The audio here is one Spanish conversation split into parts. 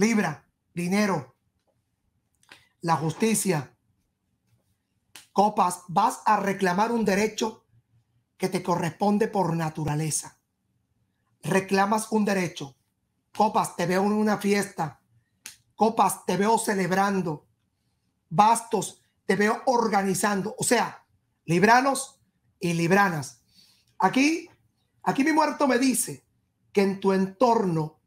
libra, dinero, la justicia, copas, vas a reclamar un derecho que te corresponde por naturaleza. Reclamas un derecho. Copas, te veo en una fiesta. Copas, te veo celebrando. Bastos, te veo organizando. O sea, libranos y libranas. Aquí, aquí mi muerto me dice que en tu entorno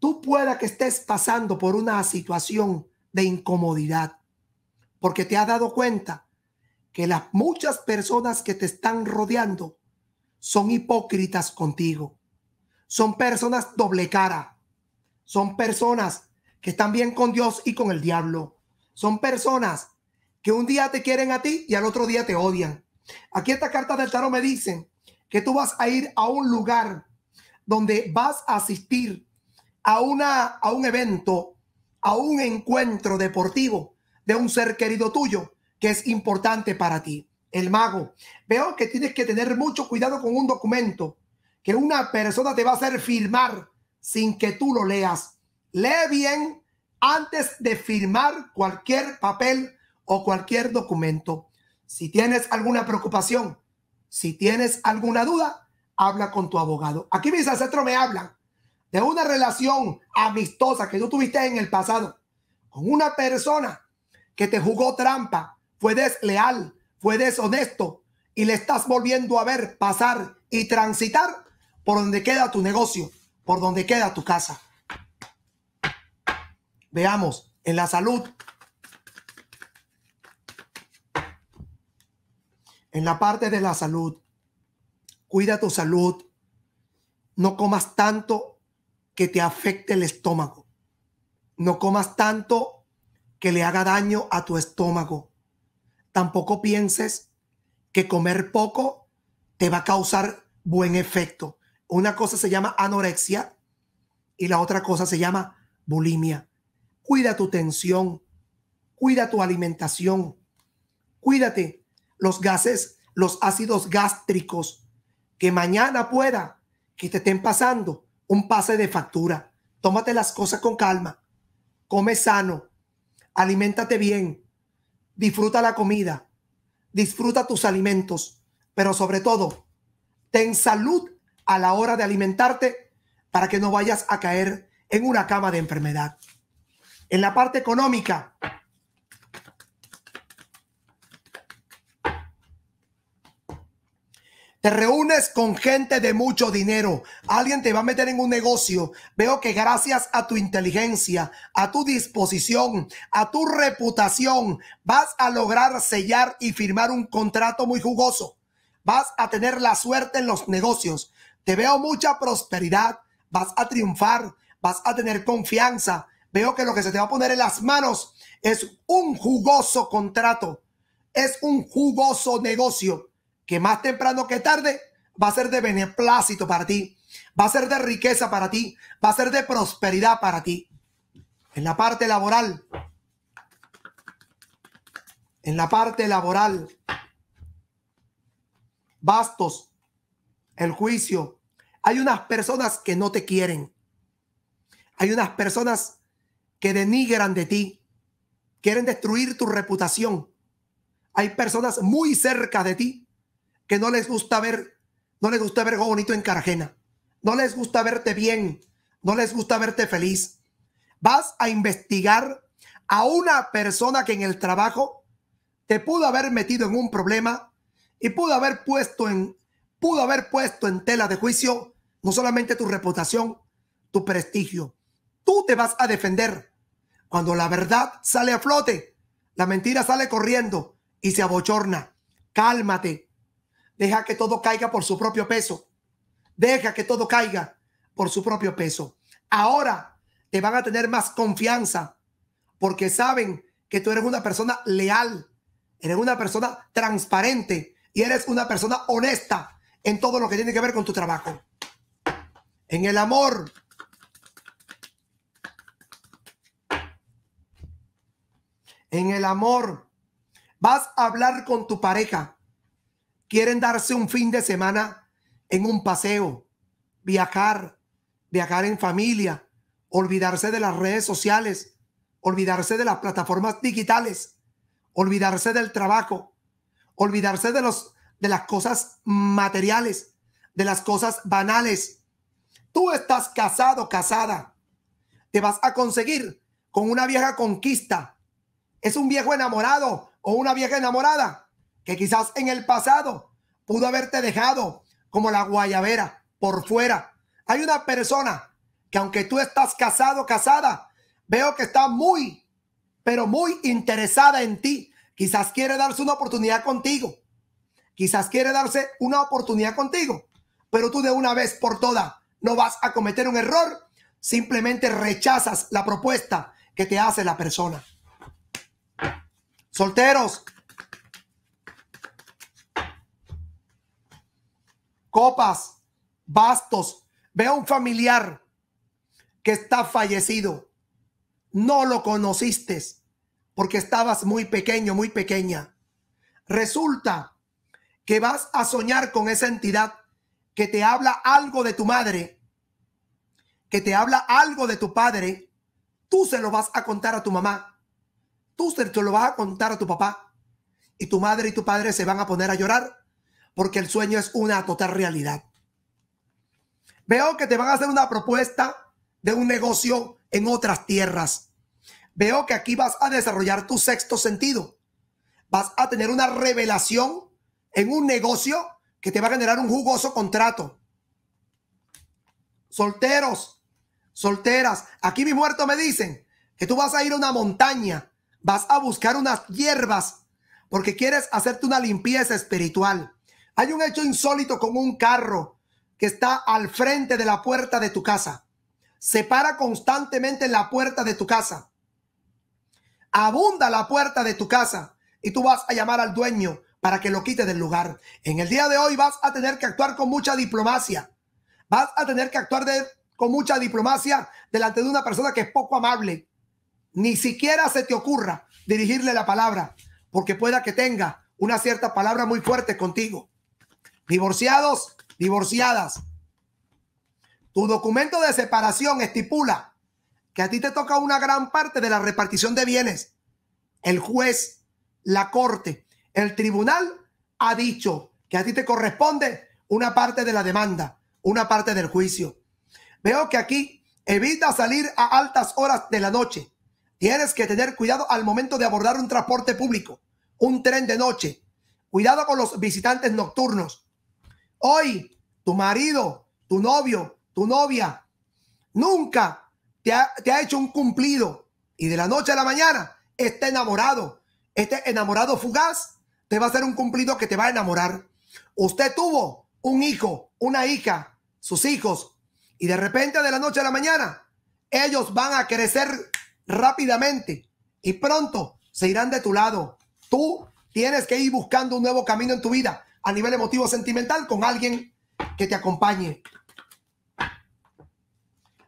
Tú pueda que estés pasando por una situación de incomodidad, porque te has dado cuenta que las muchas personas que te están rodeando son hipócritas contigo. Son personas doble cara. Son personas que están bien con Dios y con el diablo. Son personas que un día te quieren a ti y al otro día te odian. Aquí esta carta del tarot me dicen que tú vas a ir a un lugar donde vas a asistir a, una, a un evento, a un encuentro deportivo de un ser querido tuyo que es importante para ti. El mago, veo que tienes que tener mucho cuidado con un documento que una persona te va a hacer firmar sin que tú lo leas. Lee bien antes de firmar cualquier papel o cualquier documento. Si tienes alguna preocupación, si tienes alguna duda, habla con tu abogado. Aquí mis ancestros me hablan de una relación amistosa que tú tuviste en el pasado con una persona que te jugó trampa, fue desleal, fue deshonesto y le estás volviendo a ver pasar y transitar por donde queda tu negocio, por donde queda tu casa. Veamos, en la salud, en la parte de la salud, cuida tu salud, no comas tanto que te afecte el estómago. No comas tanto que le haga daño a tu estómago. Tampoco pienses que comer poco te va a causar buen efecto. Una cosa se llama anorexia y la otra cosa se llama bulimia. Cuida tu tensión, cuida tu alimentación, cuídate los gases, los ácidos gástricos, que mañana pueda que te estén pasando un pase de factura. Tómate las cosas con calma. Come sano. Aliméntate bien. Disfruta la comida. Disfruta tus alimentos. Pero sobre todo, ten salud a la hora de alimentarte para que no vayas a caer en una cama de enfermedad. En la parte económica, te reúnes con gente de mucho dinero, alguien te va a meter en un negocio, veo que gracias a tu inteligencia, a tu disposición, a tu reputación, vas a lograr sellar y firmar un contrato muy jugoso. Vas a tener la suerte en los negocios. Te veo mucha prosperidad, vas a triunfar, vas a tener confianza. Veo que lo que se te va a poner en las manos es un jugoso contrato, es un jugoso negocio que más temprano que tarde va a ser de beneplácito para ti, va a ser de riqueza para ti, va a ser de prosperidad para ti. En la parte laboral, en la parte laboral, bastos, el juicio. Hay unas personas que no te quieren. Hay unas personas que denigran de ti, quieren destruir tu reputación. Hay personas muy cerca de ti que no les gusta ver, no les gusta ver bonito en carajena, no les gusta verte bien, no les gusta verte feliz. Vas a investigar a una persona que en el trabajo te pudo haber metido en un problema y pudo haber puesto en, pudo haber puesto en tela de juicio no solamente tu reputación, tu prestigio. Tú te vas a defender. Cuando la verdad sale a flote, la mentira sale corriendo y se abochorna. Cálmate, Deja que todo caiga por su propio peso. Deja que todo caiga por su propio peso. Ahora te van a tener más confianza porque saben que tú eres una persona leal, eres una persona transparente y eres una persona honesta en todo lo que tiene que ver con tu trabajo. En el amor. En el amor. Vas a hablar con tu pareja quieren darse un fin de semana en un paseo, viajar, viajar en familia, olvidarse de las redes sociales, olvidarse de las plataformas digitales, olvidarse del trabajo, olvidarse de, los, de las cosas materiales, de las cosas banales. Tú estás casado, casada. Te vas a conseguir con una vieja conquista. Es un viejo enamorado o una vieja enamorada que quizás en el pasado pudo haberte dejado como la guayabera por fuera. Hay una persona que aunque tú estás casado, casada, veo que está muy, pero muy interesada en ti. Quizás quiere darse una oportunidad contigo. Quizás quiere darse una oportunidad contigo. Pero tú de una vez por todas no vas a cometer un error. Simplemente rechazas la propuesta que te hace la persona. Solteros, copas, bastos. Veo un familiar que está fallecido. No lo conociste porque estabas muy pequeño, muy pequeña. Resulta que vas a soñar con esa entidad que te habla algo de tu madre, que te habla algo de tu padre. Tú se lo vas a contar a tu mamá. Tú se lo vas a contar a tu papá. Y tu madre y tu padre se van a poner a llorar porque el sueño es una total realidad. Veo que te van a hacer una propuesta de un negocio en otras tierras. Veo que aquí vas a desarrollar tu sexto sentido. Vas a tener una revelación en un negocio que te va a generar un jugoso contrato. Solteros, solteras, aquí mi muerto me dicen que tú vas a ir a una montaña, vas a buscar unas hierbas porque quieres hacerte una limpieza espiritual. Hay un hecho insólito con un carro que está al frente de la puerta de tu casa. Se para constantemente en la puerta de tu casa. Abunda la puerta de tu casa y tú vas a llamar al dueño para que lo quite del lugar. En el día de hoy vas a tener que actuar con mucha diplomacia. Vas a tener que actuar con mucha diplomacia delante de una persona que es poco amable. Ni siquiera se te ocurra dirigirle la palabra, porque pueda que tenga una cierta palabra muy fuerte contigo. Divorciados, divorciadas. Tu documento de separación estipula que a ti te toca una gran parte de la repartición de bienes. El juez, la corte, el tribunal ha dicho que a ti te corresponde una parte de la demanda, una parte del juicio. Veo que aquí evita salir a altas horas de la noche. Tienes que tener cuidado al momento de abordar un transporte público, un tren de noche. Cuidado con los visitantes nocturnos. Hoy, tu marido, tu novio, tu novia, nunca te ha, hecho un cumplido y de la noche a la mañana está enamorado. Este enamorado fugaz te va a hacer un cumplido que te va a enamorar. Usted tuvo un hijo, una hija, sus hijos, y de repente de la noche a la mañana, ellos van a crecer rápidamente y pronto se irán de tu lado. Tú tienes que ir buscando un nuevo camino en tu vida a nivel emotivo sentimental con alguien que te acompañe.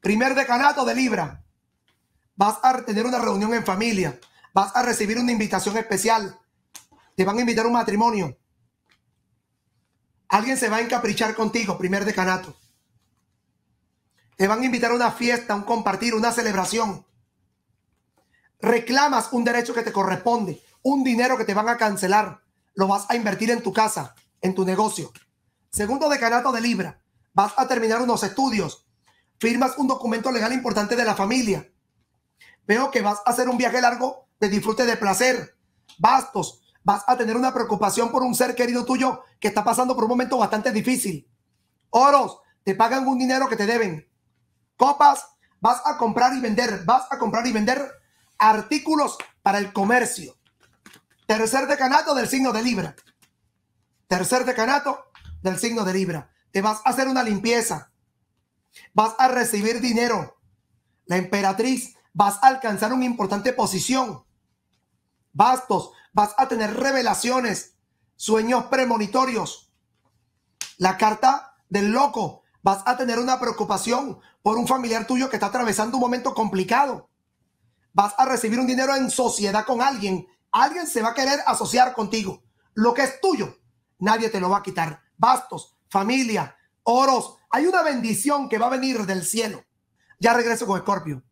Primer decanato de Libra. Vas a tener una reunión en familia. Vas a recibir una invitación especial. Te van a invitar a un matrimonio. Alguien se va a encaprichar contigo, primer decanato. Te van a invitar a una fiesta, un compartir, una celebración. Reclamas un derecho que te corresponde, un dinero que te van a cancelar. Lo vas a invertir en tu casa en tu negocio. Segundo decanato de Libra, vas a terminar unos estudios, firmas un documento legal importante de la familia. Veo que vas a hacer un viaje largo de disfrute de placer, bastos, vas a tener una preocupación por un ser querido tuyo que está pasando por un momento bastante difícil. Oros, te pagan un dinero que te deben. Copas, vas a comprar y vender, vas a comprar y vender artículos para el comercio. Tercer decanato del signo de Libra. Tercer decanato del signo de Libra. Te vas a hacer una limpieza. Vas a recibir dinero. La emperatriz, vas a alcanzar una importante posición. Bastos, vas a tener revelaciones, sueños premonitorios. La carta del loco, vas a tener una preocupación por un familiar tuyo que está atravesando un momento complicado. Vas a recibir un dinero en sociedad con alguien. Alguien se va a querer asociar contigo. Lo que es tuyo nadie te lo va a quitar. Bastos, familia, oros. Hay una bendición que va a venir del cielo. Ya regreso con Scorpio.